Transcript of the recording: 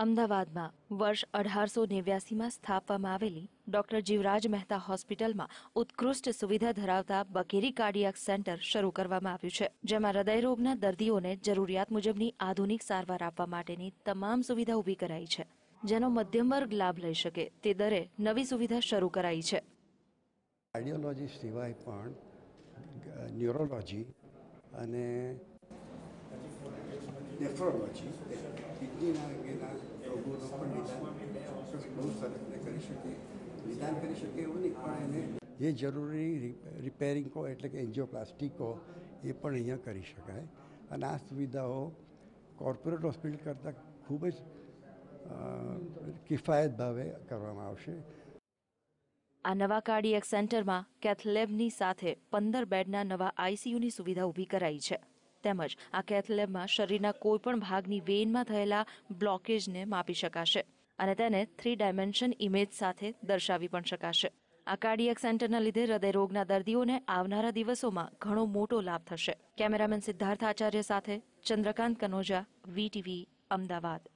અમદાવાદમાં વર્ષ અઢારસો નેવ્યાસીમાં સ્થાપવામાં આવેલી ડોક્ટર જીવરાજ મહેતા હોસ્પિટલમાં ઉત્કૃષ્ટ સુવિધા ધરાવતા બકેરી કાર્ડિયાક સેન્ટર શરૂ કરવામાં આવ્યું છે જેમાં હૃદયરોગના દર્દીઓને જરૂરિયાત મુજબની આધુનિક સારવાર આપવા માટેની તમામ સુવિધા ઊભી કરાઈ છે જેનો મધ્યમ વર્ગ લાભ લઈ શકે તે દરે નવી સુવિધા શરૂ કરાઈ છે કાર્ડિયોલોજી સિવાય પણ ન્યુરોલોજી અને નેફ્રોલોજી કિડનીના અંગેના રોગોનો પણ નિદાન બહુ સરસ કરી શકે નિદાન કરી શકે એવું નહીં પણ એને એ જરૂરી રિપેરિંગ કો એટલે કે એન્જિયોપ્લાસ્ટિકો એ પણ અહીંયા કરી શકાય અને આ સુવિધાઓ કોર્પોરેટ હોસ્પિટલ કરતાં ખૂબ જ કિફાયત ભાવે કરવામાં આવશે આ નવા કાર્ડિયક સેન્ટરમાં કેથલેબની સાથે પંદર બેડના નવા આઈસીયુની સુવિધા ઊભી કરાઈ છે તેમજ આ કેથ શરીરના કોઈપણ ભાગની વેનમાં થયેલા બ્લોકેજને માપી શકાશે અને તેને થ્રી ડાયમેન્શન ઇમેજ સાથે દર્શાવી પણ શકાશે આ કાર્ડિયક સેન્ટરના લીધે હૃદયરોગના દર્દીઓને આવનારા દિવસોમાં ઘણો મોટો લાભ થશે કેમેરામેન સિદ્ધાર્થ આચાર્ય સાથે ચંદ્રકાંત કનોજા વીટીવી અમદાવાદ